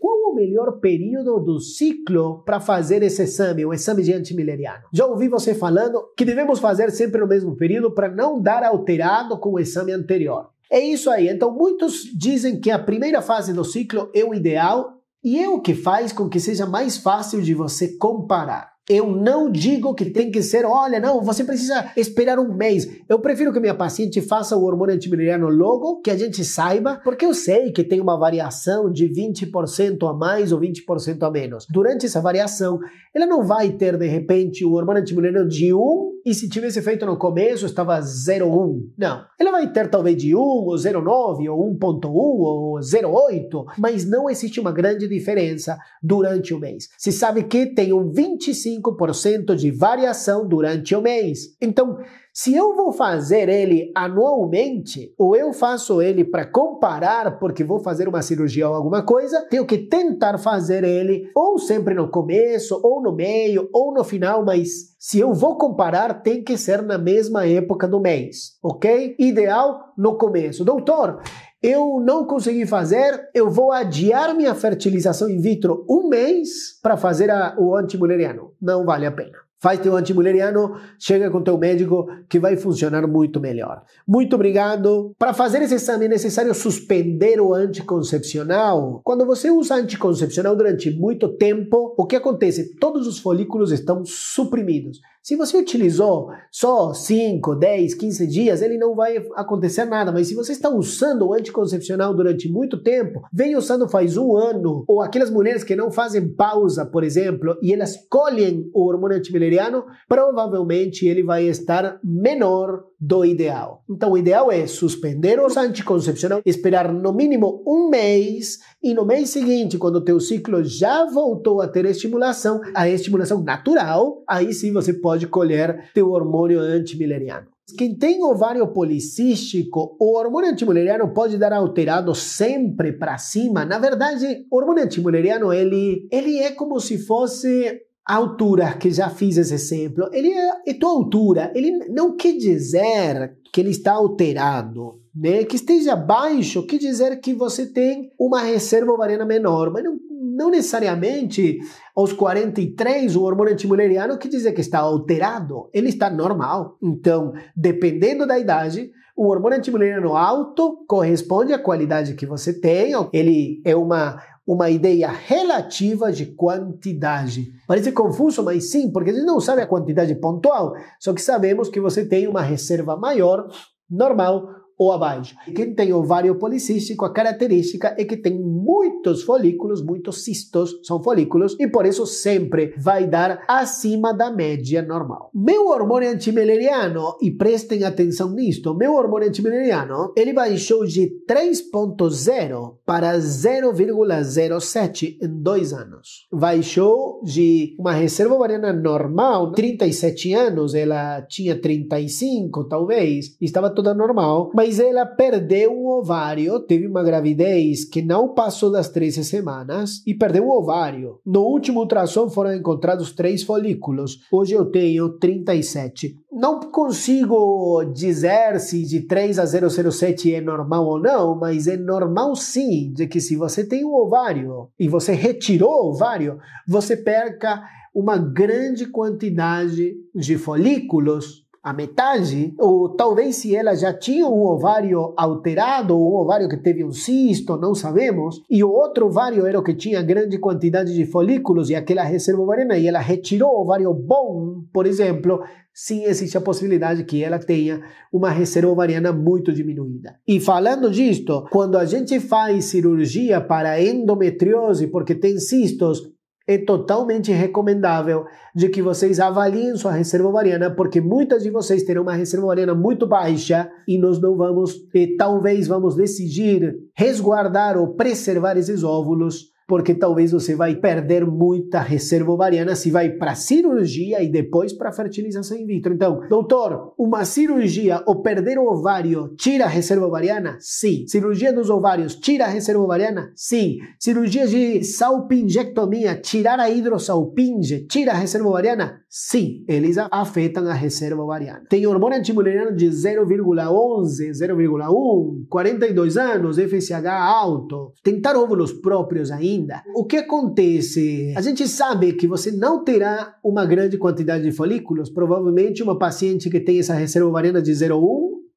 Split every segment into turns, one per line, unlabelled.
Qual o melhor período do ciclo para fazer esse exame, o exame de antimileriano? Já ouvi você falando que devemos fazer sempre no mesmo período para não dar alterado com o exame anterior. É isso aí. Então, muitos dizem que a primeira fase do ciclo é o ideal e é o que faz com que seja mais fácil de você comparar. Eu não digo que tem que ser, olha, não, você precisa esperar um mês. Eu prefiro que minha paciente faça o hormônio antimileriano logo, que a gente saiba, porque eu sei que tem uma variação de 20% a mais ou 20% a menos. Durante essa variação, ela não vai ter, de repente, o hormônio antimileriano de 1 e se tivesse feito no começo estava 0,1. Não. Ela vai ter talvez de 1 ou 0,9 ou 1,1 ou 0,8, mas não existe uma grande diferença durante o mês. Se sabe que tem um 25 25% de variação durante o mês. Então, se eu vou fazer ele anualmente, ou eu faço ele para comparar porque vou fazer uma cirurgia ou alguma coisa, tenho que tentar fazer ele ou sempre no começo, ou no meio, ou no final, mas se eu vou comparar, tem que ser na mesma época do mês, ok? Ideal no começo. Doutor, eu não consegui fazer, eu vou adiar minha fertilização in vitro um mês para fazer a, o antimuleriano. Não vale a pena. Faz teu antimuleriano, chega com teu médico que vai funcionar muito melhor. Muito obrigado. Para fazer esse exame é necessário suspender o anticoncepcional. Quando você usa anticoncepcional durante muito tempo, o que acontece? Todos os folículos estão suprimidos. Se você utilizou só 5, 10, 15 dias, ele não vai acontecer nada. Mas se você está usando o anticoncepcional durante muito tempo, vem usando faz um ano, ou aquelas mulheres que não fazem pausa, por exemplo, e elas colhem o hormônio antimileriano, wagneriano, provavelmente ele vai estar menor do ideal. Então, o ideal é suspender os anticoncepcionais, esperar no mínimo um mês e no mês seguinte, quando o teu ciclo já voltou a ter estimulação, a estimulação natural, aí sim você pode colher teu hormônio antimileriano. Quem tem ovário policístico, o hormônio antimuleriano pode dar alterado sempre para cima. Na verdade, o hormônio antimuleriano ele, ele é como se fosse altura, que já fiz esse exemplo, ele é, é tua altura, ele não quer dizer que ele está alterado, né? Que esteja baixo quer dizer que você tem uma reserva ovariana menor, mas não, não necessariamente aos 43 o hormônio antimuleriano quer dizer que está alterado, ele está normal. Então, dependendo da idade, o hormônio antimuleriano alto corresponde à qualidade que você tem, ele é uma uma ideia relativa de quantidade. Parece confuso, mas sim, porque a gente não sabe a quantidade pontual, só que sabemos que você tem uma reserva maior, normal, ou abaixo. quem tem ovário policístico, a característica é que tem muitos folículos, muitos cistos são folículos, e por isso sempre vai dar acima da média normal. Meu hormônio antimileriano, e prestem atenção nisto, meu hormônio antimileriano, ele baixou de 3.0 para 0,07 em dois anos. Baixou de uma reserva ovariana normal, 37 anos, ela tinha 35 talvez, estava toda normal, mas mas ela perdeu o ovário, teve uma gravidez que não passou das 13 semanas e perdeu o ovário. No último ultrassom foram encontrados três folículos. Hoje eu tenho 37. Não consigo dizer se de 3 a 007 é normal ou não, mas é normal sim, de que se você tem um ovário e você retirou o ovário, você perca uma grande quantidade de folículos a metade, ou talvez se ela já tinha um ovário alterado, um ovário que teve um cisto, não sabemos, e o outro ovário era o que tinha grande quantidade de folículos e aquela reserva ovariana, e ela retirou o ovário bom, por exemplo, sim, existe a possibilidade que ela tenha uma reserva ovariana muito diminuída. E falando disto, quando a gente faz cirurgia para endometriose porque tem cistos, é totalmente recomendável de que vocês avaliem sua reserva ovariana, porque muitas de vocês terão uma reserva ovariana muito baixa e nós não vamos, e talvez vamos decidir resguardar ou preservar esses óvulos porque talvez você vai perder muita reserva ovariana se vai para cirurgia e depois para fertilização in vitro. Então, doutor, uma cirurgia ou perder o ovário tira a reserva ovariana? Sim. Cirurgia dos ovários tira a reserva ovariana? Sim. Cirurgia de salpingectomia, tirar a hidrosalpinge, tira a reserva ovariana? Sim. Eles afetam a reserva ovariana. Tem hormônio antimuleriano de 0,11, 0,1, 42 anos, FSH alto. Tentar óvulos próprios ainda ainda. O que acontece? A gente sabe que você não terá uma grande quantidade de folículos, provavelmente uma paciente que tem essa reserva ovariana de 0,1,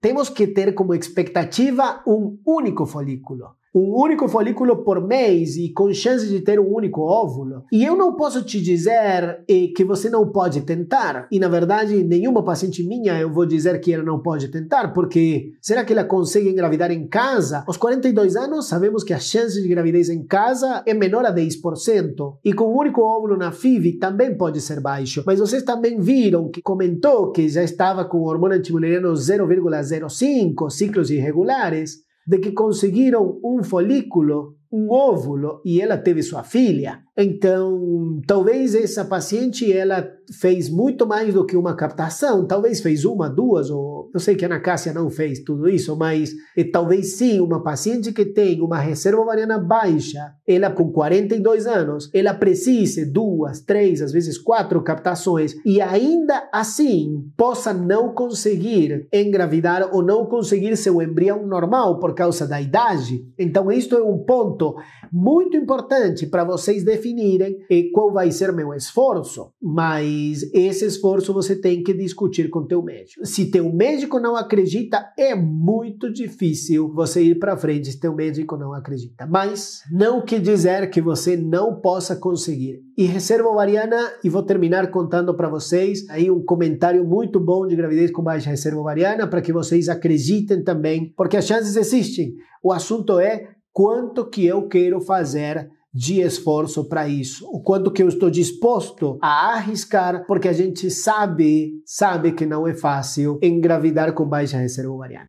temos que ter como expectativa um único folículo um único folículo por mês e com chance de ter um único óvulo. E eu não posso te dizer eh, que você não pode tentar. E na verdade, nenhuma paciente minha eu vou dizer que ela não pode tentar, porque será que ela consegue engravidar em casa? Aos 42 anos, sabemos que a chance de gravidez em casa é menor a 10%. E com um único óvulo na FIV também pode ser baixo. Mas vocês também viram que comentou que já estava com o hormônio antimuleriano 0,05, ciclos irregulares. de que consiguieron un folículo um óvulo e ela teve sua filha. Então, talvez essa paciente ela fez muito mais do que uma captação, talvez fez uma, duas, ou eu sei que a Ana Cássia não fez tudo isso, mas e, eh, talvez sim, uma paciente que tem uma reserva ovariana baixa, ela com 42 anos, ela precise duas, três, às vezes quatro captações e ainda assim possa não conseguir engravidar ou não conseguir seu embrião normal por causa da idade. Então, isto é um ponto ponto muito importante para vocês definirem qual vai ser meu esforço, mas esse esforço você tem que discutir com teu médico. Se teu médico não acredita, é muito difícil você ir para frente se teu médico não acredita. Mas não quer dizer que você não possa conseguir. E reserva ovariana, e vou terminar contando para vocês aí um comentário muito bom de gravidez com baixa reserva ovariana para que vocês acreditem também, porque as chances existem. O assunto é quanto que eu quero fazer de esforço para isso, o quanto que eu estou disposto a arriscar, porque a gente sabe, sabe que não é fácil engravidar com baixa reserva ovariana.